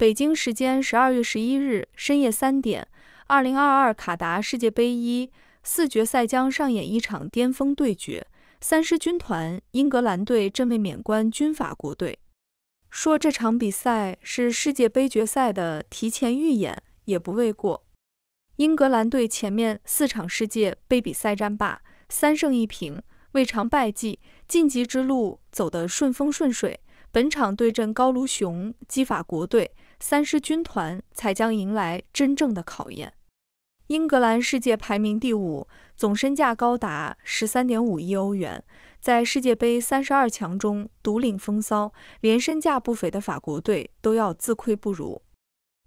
北京时间十二月十一日深夜三点，二零二二卡达世界杯一四决赛将上演一场巅峰对决。三狮军团英格兰队正位冕冠军法国队，说这场比赛是世界杯决赛的提前预演，也不为过。英格兰队前面四场世界杯比赛战罢，三胜一平，未尝败绩，晋级之路走得顺风顺水。本场对阵高卢雄击法国队。三狮军团才将迎来真正的考验。英格兰世界排名第五，总身价高达十三点五亿欧元，在世界杯三十二强中独领风骚，连身价不菲的法国队都要自愧不如。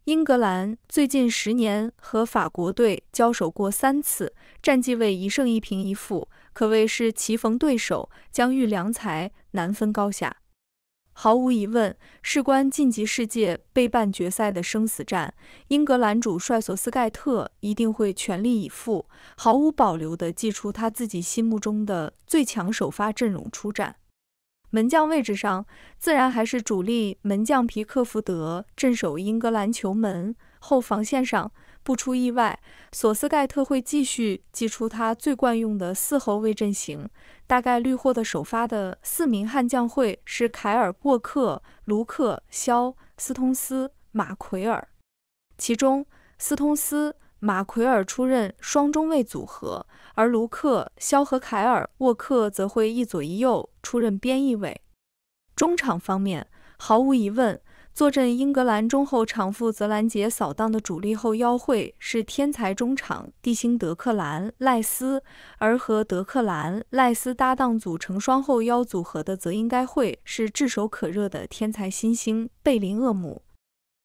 英格兰最近十年和法国队交手过三次，战绩为一胜一平一负，可谓是棋逢对手，将遇良才，难分高下。毫无疑问，事关晋级世界杯半决赛的生死战，英格兰主帅索斯盖特一定会全力以赴，毫无保留地祭出他自己心目中的最强首发阵容出战。门将位置上，自然还是主力门将皮克福德镇守英格兰球门。后防线上，不出意外，索斯盖特会继续祭出他最惯用的四后卫阵型，大概率获得首发的四名悍将会是凯尔沃克、卢克肖、斯通斯、马奎尔，其中斯通斯、马奎尔出任双中卫组合，而卢克肖和凯尔沃克则会一左一右出任边翼卫。中场方面，毫无疑问。坐镇英格兰中后场负责拦截扫荡的主力后腰会是天才中场蒂星德克兰赖斯，而和德克兰赖斯搭档组成双后腰组合的则应该会是炙手可热的天才新星贝林厄姆。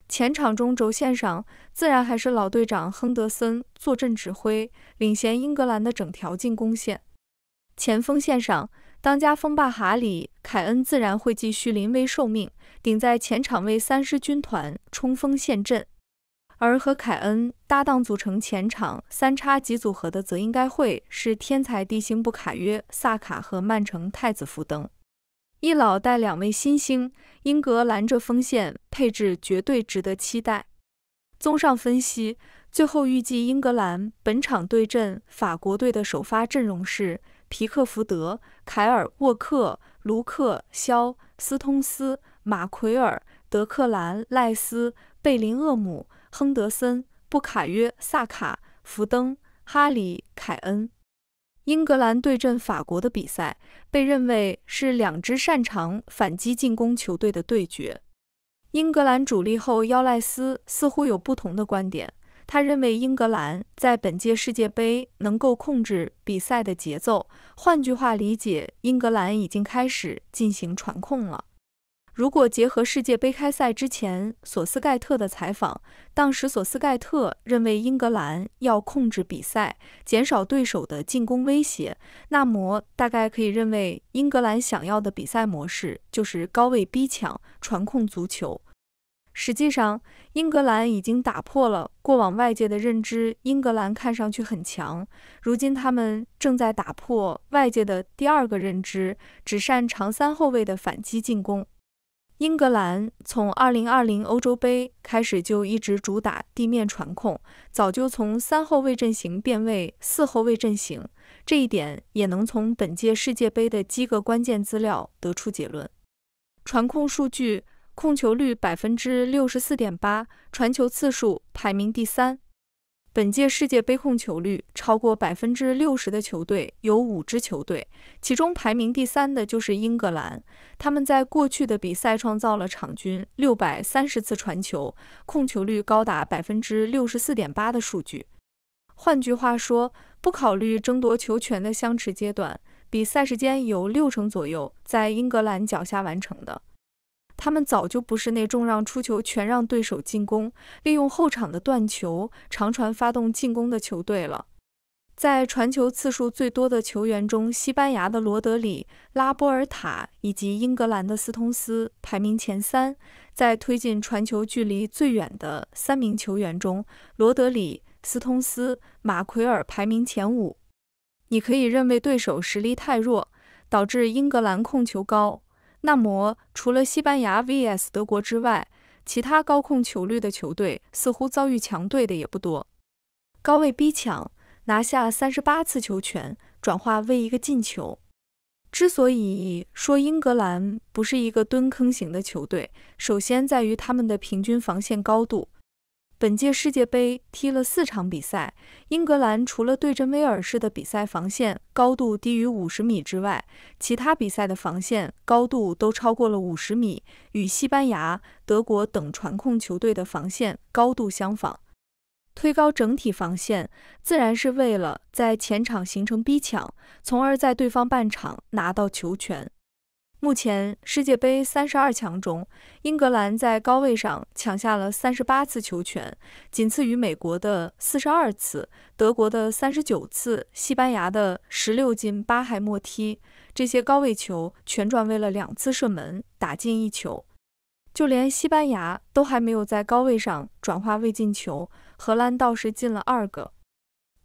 前场中轴线上，自然还是老队长亨德森坐镇指挥，领衔英格兰的整条进攻线。前锋线上。当家风霸哈里·凯恩自然会继续临危受命，顶在前场为三狮军团冲锋陷阵。而和凯恩搭档组成前场三叉戟组合的，则应该会是天才地星布卡约·萨卡和曼城太子福登。一老带两位新星，英格兰这锋线配置绝对值得期待。综上分析，最后预计英格兰本场对阵法国队的首发阵容是。皮克福德、凯尔、沃克、卢克、肖、斯通斯、马奎尔、德克兰、赖斯、贝林厄姆、亨德森、布卡约、萨卡、福登、哈里·凯恩。英格兰对阵法国的比赛被认为是两支擅长反击进攻球队的对决。英格兰主力后腰赖斯似乎有不同的观点。他认为英格兰在本届世界杯能够控制比赛的节奏，换句话理解，英格兰已经开始进行传控了。如果结合世界杯开赛之前索斯盖特的采访，当时索斯盖特认为英格兰要控制比赛，减少对手的进攻威胁，那么大概可以认为英格兰想要的比赛模式就是高位逼抢、传控足球。实际上，英格兰已经打破了过往外界的认知。英格兰看上去很强，如今他们正在打破外界的第二个认知——只擅长三后卫的反击进攻。英格兰从2020欧洲杯开始就一直主打地面传控，早就从三后卫阵型变为四后卫阵型。这一点也能从本届世界杯的几个关键资料得出结论：传控数据。控球率百分之六十四点八，传球次数排名第三。本届世界杯控球率超过百分之六十的球队有五支球队，其中排名第三的就是英格兰。他们在过去的比赛创造了场均六百三十次传球，控球率高达百分之六十四点八的数据。换句话说，不考虑争夺球权的相持阶段，比赛时间有六成左右在英格兰脚下完成的。他们早就不是那种让出球全让对手进攻，利用后场的断球长传发动进攻的球队了。在传球次数最多的球员中，西班牙的罗德里、拉波尔塔以及英格兰的斯通斯排名前三。在推进传球距离最远的三名球员中，罗德里斯、通斯、马奎尔排名前五。你可以认为对手实力太弱，导致英格兰控球高。那么，除了西班牙 VS 德国之外，其他高控球率的球队似乎遭遇强队的也不多。高位逼抢拿下三十八次球权，转化为一个进球。之所以说英格兰不是一个蹲坑型的球队，首先在于他们的平均防线高度。本届世界杯踢了四场比赛，英格兰除了对阵威尔士的比赛防线高度低于五十米之外，其他比赛的防线高度都超过了五十米，与西班牙、德国等传控球队的防线高度相仿。推高整体防线，自然是为了在前场形成逼抢，从而在对方半场拿到球权。目前世界杯三十二强中，英格兰在高位上抢下了三十八次球权，仅次于美国的四十二次，德国的三十九次，西班牙的十六进八海默踢。这些高位球全转为了两次射门打进一球，就连西班牙都还没有在高位上转化未进球，荷兰倒是进了二个。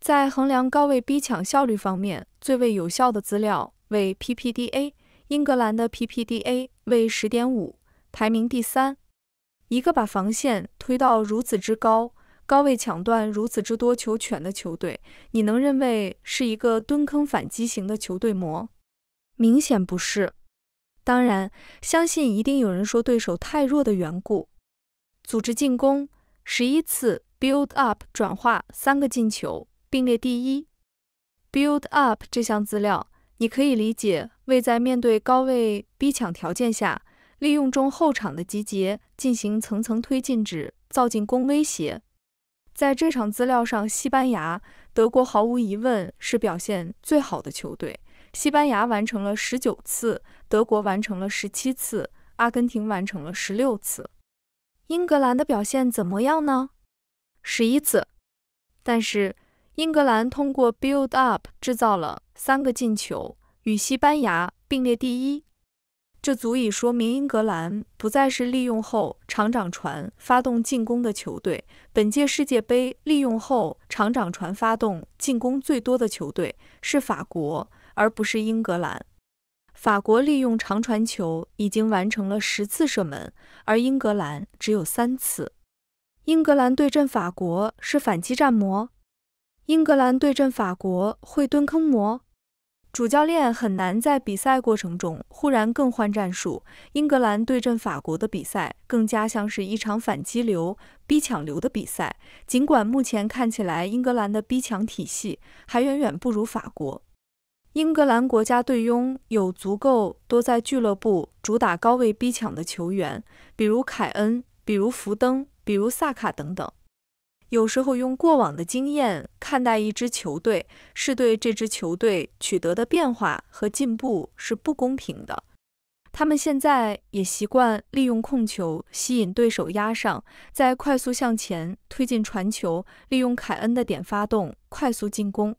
在衡量高位逼抢效率方面，最为有效的资料为 PPDA。英格兰的 PPDA 为十点五，排名第三。一个把防线推到如此之高、高位抢断如此之多球权的球队，你能认为是一个蹲坑反击型的球队模？明显不是。当然，相信一定有人说对手太弱的缘故。组织进攻十一次，Build Up 转化三个进球，并列第一。Build Up 这项资料。你可以理解为在面对高位逼抢条件下，利用中后场的集结进行层层推进，制造进攻威胁。在这场资料上，西班牙、德国毫无疑问是表现最好的球队。西班牙完成了19次，德国完成了17次，阿根廷完成了16次。英格兰的表现怎么样呢？11次。但是。英格兰通过 build up 制造了三个进球，与西班牙并列第一。这足以说明英格兰不再是利用后场长传发动进攻的球队。本届世界杯利用后场长传发动进攻最多的球队是法国，而不是英格兰。法国利用长传球已经完成了十次射门，而英格兰只有三次。英格兰对阵法国是反击战魔。英格兰对阵法国会蹲坑吗？主教练很难在比赛过程中忽然更换战术。英格兰对阵法国的比赛更加像是一场反击流、逼抢流的比赛。尽管目前看起来，英格兰的逼抢体系还远远不如法国。英格兰国家队拥有足够多在俱乐部主打高位逼抢的球员，比如凯恩，比如福登，比如萨卡等等。有时候用过往的经验看待一支球队，是对这支球队取得的变化和进步是不公平的。他们现在也习惯利用控球吸引对手压上，再快速向前推进传球，利用凯恩的点发动快速进攻。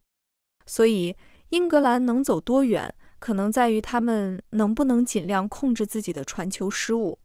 所以，英格兰能走多远，可能在于他们能不能尽量控制自己的传球失误。